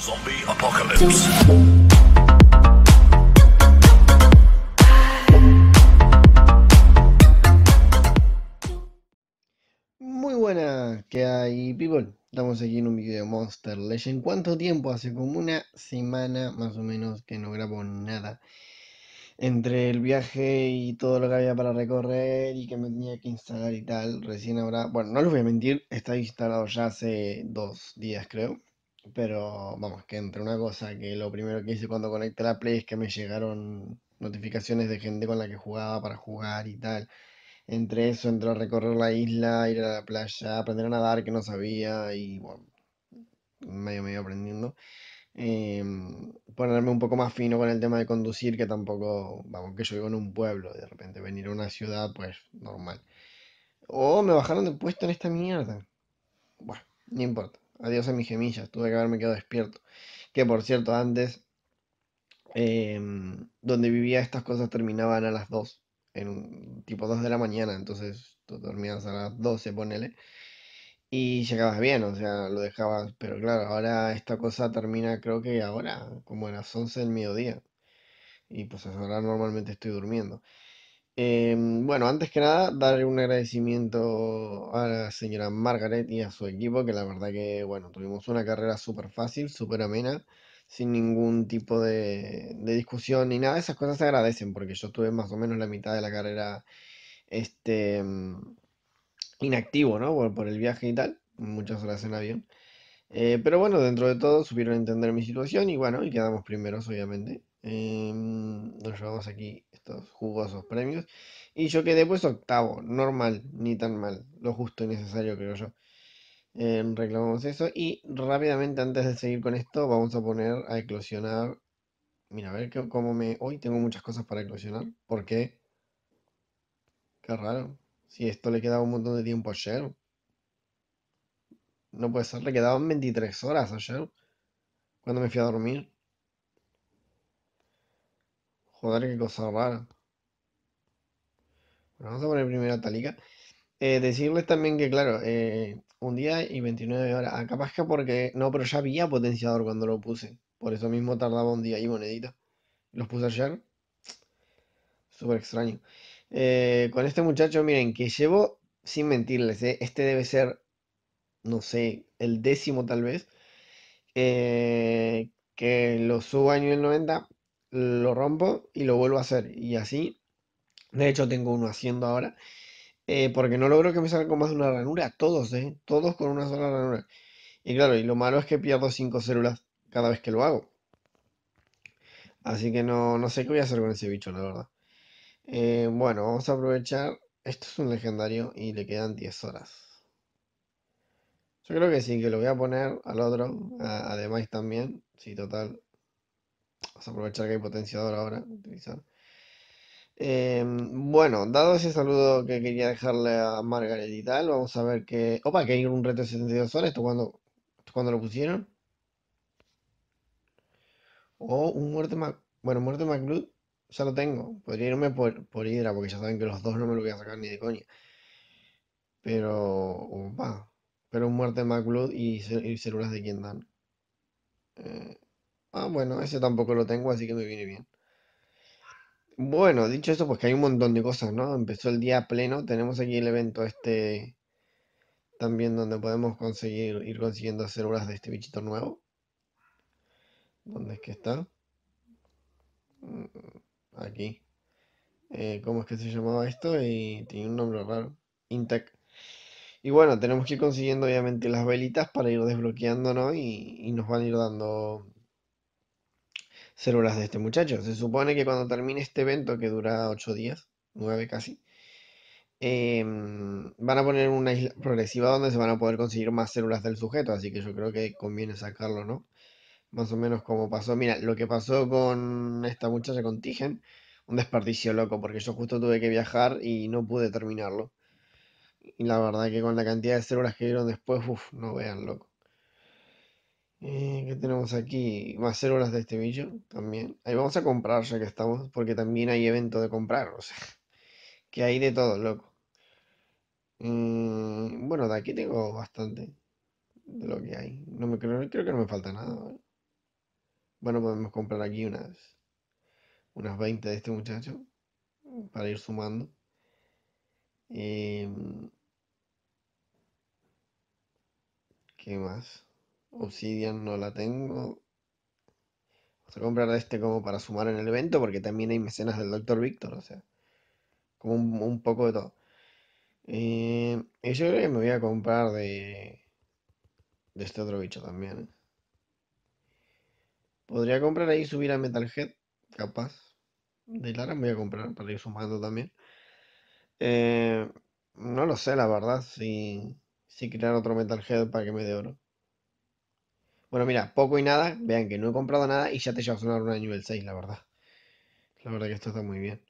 Zombie Apocalypse. Muy buena, que hay people? Estamos aquí en un video de Monster Legend. ¿Cuánto tiempo? Hace como una semana más o menos que no grabo nada. Entre el viaje y todo lo que había para recorrer y que me tenía que instalar y tal, recién ahora, bueno, no les voy a mentir, está instalado ya hace dos días creo, pero vamos, que entre una cosa que lo primero que hice cuando conecté la Play es que me llegaron notificaciones de gente con la que jugaba para jugar y tal. Entre eso, a recorrer la isla, ir a la playa, aprender a nadar que no sabía y bueno, medio medio aprendiendo. Em, ponerme un poco más fino con el tema de conducir, que tampoco, vamos, que yo vivo en un pueblo, de repente venir a una ciudad, pues normal. O me bajaron de puesto en esta mierda. Bueno, no importa. Adiós a mis gemillas, tuve que haberme quedado despierto. Que por cierto, antes, em, donde vivía estas cosas terminaban a las 2, en tipo 2 de la mañana, entonces tú dormías a las 12, ponele, y llegabas bien, o sea, lo dejabas, pero claro, ahora esta cosa termina creo que ahora, como a las 11 del mediodía, y pues ahora normalmente estoy durmiendo. Em, bueno, antes que nada, darle un agradecimiento a la señora Margaret y a su equipo, que la verdad que, bueno, tuvimos una carrera súper fácil, súper amena, sin ningún tipo de, discusión ni nada. Esas cosas se agradecen, porque yo estuve más o menos la mitad de la carrera este, em, inactivo, ¿no? Por, el viaje y tal, muchas horas en avión. Eh, pero bueno, dentro de todo supieron entender mi situación y bueno, y quedamos primeros, obviamente nos em, llevamos aquí estos jugosos premios. Y yo quedé pues octavo, normal, ni tan mal, lo justo y necesario creo yo. Em, reclamamos eso y rápidamente antes de seguir con esto vamos a poner a eclosionar. Mira, a ver que, cómo me... Hoy tengo muchas cosas para eclosionar. ¿Por qué? Qué raro. Si esto le quedaba un montón de tiempo ayer. No puede ser, le quedaban 23 horas ayer. Cuando me fui a dormir. Joder, qué cosa rara. Bueno, vamos a poner primero a Talica. Eh, decirles también que, claro, eh, un día y 29 horas. Acá ah, que porque. No, pero ya había potenciador cuando lo puse. Por eso mismo tardaba un día y monedita. Los puse ayer. Súper extraño. Eh, con este muchacho, miren, que llevo, sin mentirles, este debe ser, no sé, el décimo tal vez. que lo subo a nivel 90 lo rompo y lo vuelvo a hacer. Y así, de hecho tengo uno haciendo ahora, eh, porque no logro que me salga con más de una ranura, todos, eh, todos con una sola ranura. Y claro, y lo malo es que pierdo cinco células cada vez que lo hago. Así que no, sé qué voy a hacer con ese bicho, la verdad. Eh, bueno, vamos a aprovechar. Esto es un legendario y le quedan 10 horas. Yo creo que sí, que lo voy a poner al otro, además también. Sí, total, a aprovechar que hay potenciador ahora. Utilizar. Em, bueno, dado ese saludo que quería dejarle a Margaret y tal, vamos a ver que. Opa, que hay un reto de 72 horas. ¿Esto cuando, cuando lo pusieron? O un muerte Mac. Bueno, muerte MacLud, ya lo tengo. Podría irme por, por Hydra, porque ya saben que los dos no me lo voy a sacar ni de coña. Pero. Pero un muerte MacLud y, y células de quien dan. Eh, Ah, bueno, ese tampoco lo tengo, así que me viene bien. Bueno, dicho eso, pues que hay un montón de cosas, ¿no? Empezó el día pleno, tenemos aquí el evento este también donde podemos conseguir, ir consiguiendo horas de este bichito nuevo. ¿Dónde es que está? Mm, aquí. Eh, ¿cómo es que se llamaba esto? Y tiene un nombre raro. Intec. Y bueno, tenemos que ir consiguiendo obviamente las velitas para ir desbloqueando, ¿no? y nos van a ir dando células de este muchacho. Se supone que cuando termine este evento, que dura 8 días, 9 casi, em, van a poner una isla progresiva donde se van a poder conseguir más células del sujeto, así que yo creo que conviene sacarlo, ¿no? Más o menos como pasó, mira, lo que pasó con esta muchacha con Tigen, un desperdicio loco, porque yo justo tuve que viajar y no pude terminarlo. Y la verdad que con la cantidad de células que dieron después, uff, no vean, loco. Eh, ¿Qué tenemos aquí? Más células de este bicho también. Ahí vamos a comprar ya que estamos, porque también hay evento de comprar, o sea, que hay de todo, loco. Eh, bueno, de aquí tengo bastante de lo que hay. No me creo, creo que no me falta nada. ¿eh? Bueno, podemos comprar aquí unas, unas 20 de este muchacho para ir sumando. Eh, ¿Qué más? Obsidian no la tengo. Vamos a comprar este como para sumar en el evento, porque también hay mecenas del Dr. Víctor, o sea, como un, poco de todo. Eh, y yo creo que me voy a comprar de, de este otro bicho también. ¿eh? Podría comprar ahí y subir a Metalhead, capaz. De Lara me voy a comprar para ir sumando también. Eh, no lo sé, la verdad, si, si crear otro Metalhead para que me dé oro. Bueno, mira, poco y nada. Vean que no he comprado nada y ya te lleva a sonar una nivel 6, la verdad. La verdad que esto está muy bien.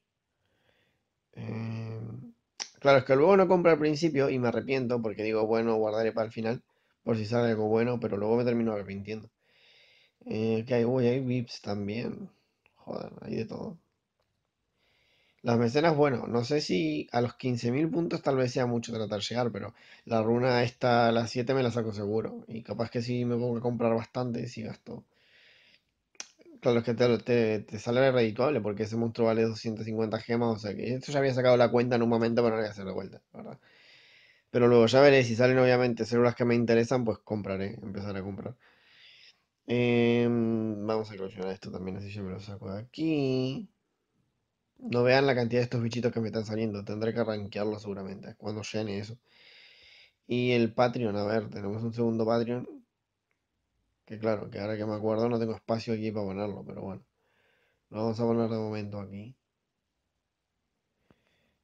Em, claro, es que luego no compro al principio y me arrepiento porque digo, bueno, guardaré para el final por si sale algo bueno, pero luego me termino arrepintiendo. Eh, que hay, uy, hay VIPs también. Joder, hay de todo. Las mecenas, bueno, no sé si a los 15.000 puntos tal vez sea mucho tratar de llegar, pero la runa esta, a las 7 me la saco seguro. Y capaz que sí me pongo a comprar bastante si gasto. Claro, es que te, te, te sale redituable porque ese monstruo vale 250 gemas, o sea que esto ya había sacado la cuenta en un momento, pero no voy a hacer la vuelta, ¿verdad? Pero luego ya veré, si salen obviamente células que me interesan, pues compraré, empezaré a comprar. Em, vamos a coleccionar esto también, así yo me lo saco de aquí. No vean la cantidad de estos bichitos que me están saliendo. Tendré que arranquearlo seguramente cuando llene eso. Y el Patreon, a ver, tenemos un segundo Patreon. Que claro, que ahora que me acuerdo no tengo espacio aquí para ponerlo, pero bueno. Lo vamos a poner de momento aquí.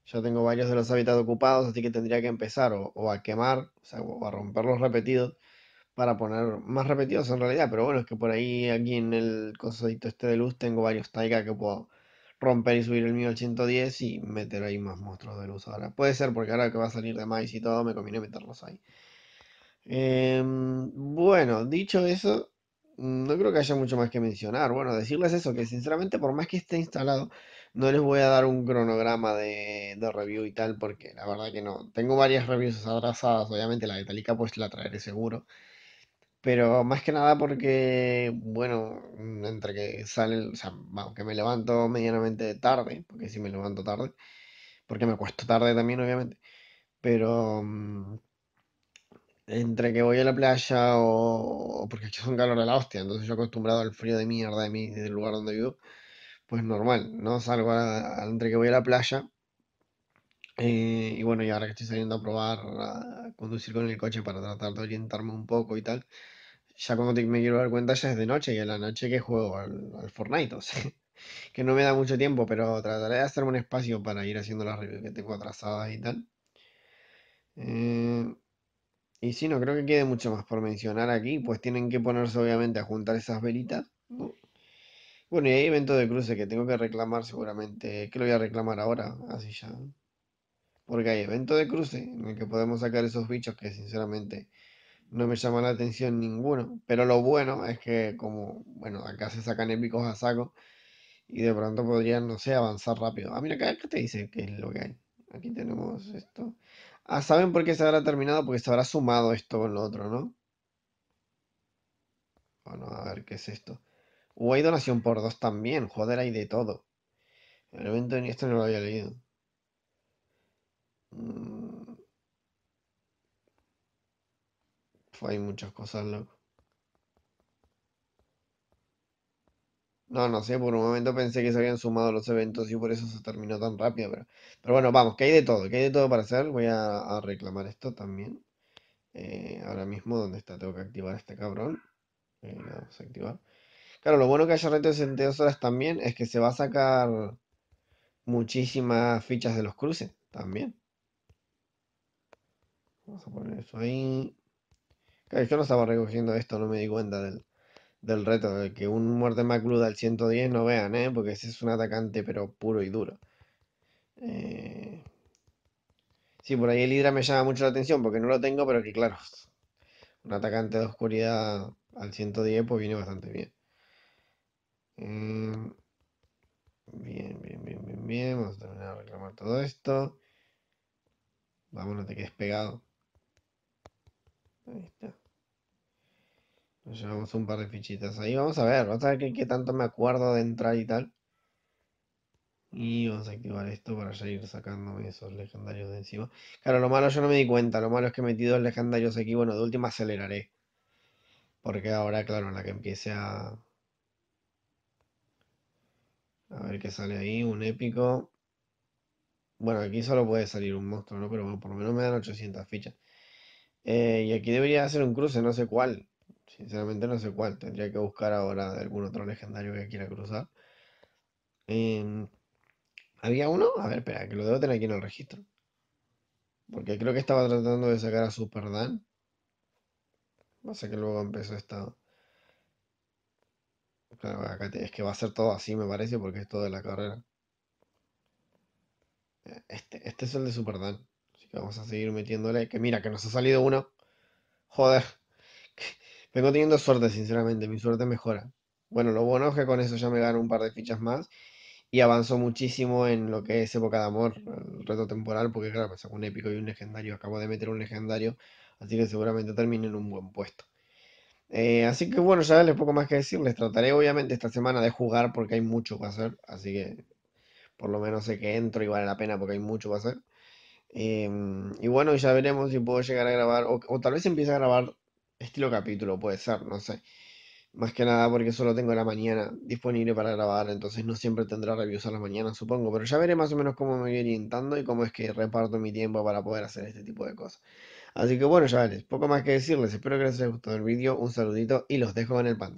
Ya tengo varios de los hábitats ocupados, así que tendría que empezar o, a quemar, o, o a romper los repetidos para poner más repetidos en realidad. Pero bueno, es que por ahí aquí en el cosadito este de luz tengo varios taiga que puedo romper y subir el mío al 110 y meter ahí más monstruos de luz ahora. Puede ser porque ahora que va a salir de MICE y todo, me conviene meterlos ahí. Em, bueno, dicho eso, no creo que haya mucho más que mencionar. Bueno, decirles eso, que sinceramente por más que esté instalado, no les voy a dar un cronograma de, de review y tal, porque la verdad que no. Tengo varias reviews atrasadas, obviamente la de Talica pues la traeré seguro. Pero más que nada porque, bueno, mm, entre que sale, o sea, aunque me levanto medianamente tarde, porque si me levanto tarde, porque me acuesto tarde también, obviamente, pero mm, entre que voy a la playa o, porque aquí hace un calor a la hostia, entonces yo acostumbrado al frío de mierda de mí, del lugar donde vivo, pues normal, ¿no? Salgo entre que voy a la playa eh, y bueno, y ahora que estoy saliendo a probar a conducir con el coche para tratar de orientarme un poco y tal ya cuando me quiero dar cuenta ya es de noche y a la noche que juego al, Fortnite, o sea, que no me da mucho tiempo, pero trataré de hacerme un espacio para ir haciendo las reviews que tengo atrasadas y tal. Eh, y si no creo que quede mucho más por mencionar aquí, pues tienen que ponerse obviamente a juntar esas velitas. Bueno, y hay evento de cruce que tengo que reclamar seguramente, que lo voy a reclamar ahora, así ya. Porque hay evento de cruce en el que podemos sacar esos bichos que sinceramente no me llama la atención ninguno. Pero lo bueno es que como, bueno, acá se sacan épicos a saco y de pronto podrían, no sé, avanzar rápido. Ah, mira, acá, acá te dice qué es lo que hay. Aquí tenemos esto. Ah, ¿saben por qué se habrá terminado? Porque se habrá sumado esto con lo otro, ¿no? Bueno, a ver, ¿qué es esto? Uh, hay donación por dos también. Joder, hay de todo. El evento en esto no lo había leído. Mm. hay muchas cosas, No, no sé, por un momento pensé que se habían sumado los eventos y por eso se terminó tan rápido, pero, pero bueno, vamos, que hay de todo, que hay de todo para hacer. Voy a, reclamar esto también. Eh, ahora mismo, ¿dónde está? Tengo que activar este cabrón. Eh, vamos a activar. Claro, lo bueno que haya reto de 72 horas también es que se va a sacar muchísimas fichas de los cruces también. Vamos a poner eso ahí. Yo no estaba recogiendo esto, no me di cuenta del, del reto, de que un muerte Magluda al 110 no vean, ¿eh? porque ese es un atacante pero puro y duro. Sí, por ahí el Hydra me llama mucho la atención porque no lo tengo, pero que claro, un atacante de oscuridad al 110 pues viene bastante bien. Bien, bien, bien, bien, bien. Vamos a terminar de reclamar todo esto. Vámonos, te quedes pegado. Ahí está. Nos llevamos un par de fichitas ahí. Vamos a ver, vamos a ver qué, tanto me acuerdo de entrar y tal. Y vamos a activar esto para ya ir sacándome esos legendarios de encima. Claro, lo malo yo no me di cuenta. Lo malo es que metí dos legendarios aquí. Bueno, de última aceleraré. Porque ahora, claro, en la que empiece a... A ver qué sale ahí. Un épico. Bueno, aquí solo puede salir un monstruo, ¿no? Pero bueno, por lo menos me dan 800 fichas. Eh, y aquí debería hacer un cruce, no sé cuál. Sinceramente no sé cuál. Tendría que buscar ahora algún otro legendario que quiera cruzar. Em, ¿Había uno? A ver, espera, que lo debo tener aquí en el registro. Porque creo que estaba tratando de sacar a Super Dan. sé que luego empezó esta... es que va a ser todo así, me parece, porque es todo de la carrera. Eh, este, este es el de Superdan vamos a seguir metiéndole. Que mira, que nos ha salido uno. Joder. Vengo teniendo suerte, sinceramente. Mi suerte mejora. Bueno, lo bueno es que con eso ya me gano un par de fichas más. Y avanzó muchísimo en lo que es época de amor, reto temporal, porque claro, me un épico y un legendario. Acabo de meter un legendario, así que seguramente termine en un buen puesto. Eh, así que bueno, ya les poco más que decir. Les trataré obviamente esta semana de jugar porque hay mucho que hacer. Así que por lo menos sé que entro y vale la pena porque hay mucho que hacer. Em, y bueno, ya veremos si puedo llegar a grabar, o, tal vez empiece a grabar estilo capítulo, puede ser, no sé. Más que nada porque solo tengo la mañana disponible para grabar, entonces no siempre tendrá reviews a la mañana, supongo. Pero ya veré más o menos cómo me voy orientando y cómo es que reparto mi tiempo para poder hacer este tipo de cosas. Así que bueno, chavales, poco más que decirles. Espero que les haya gustado el vídeo. Un saludito y los dejo en el pan.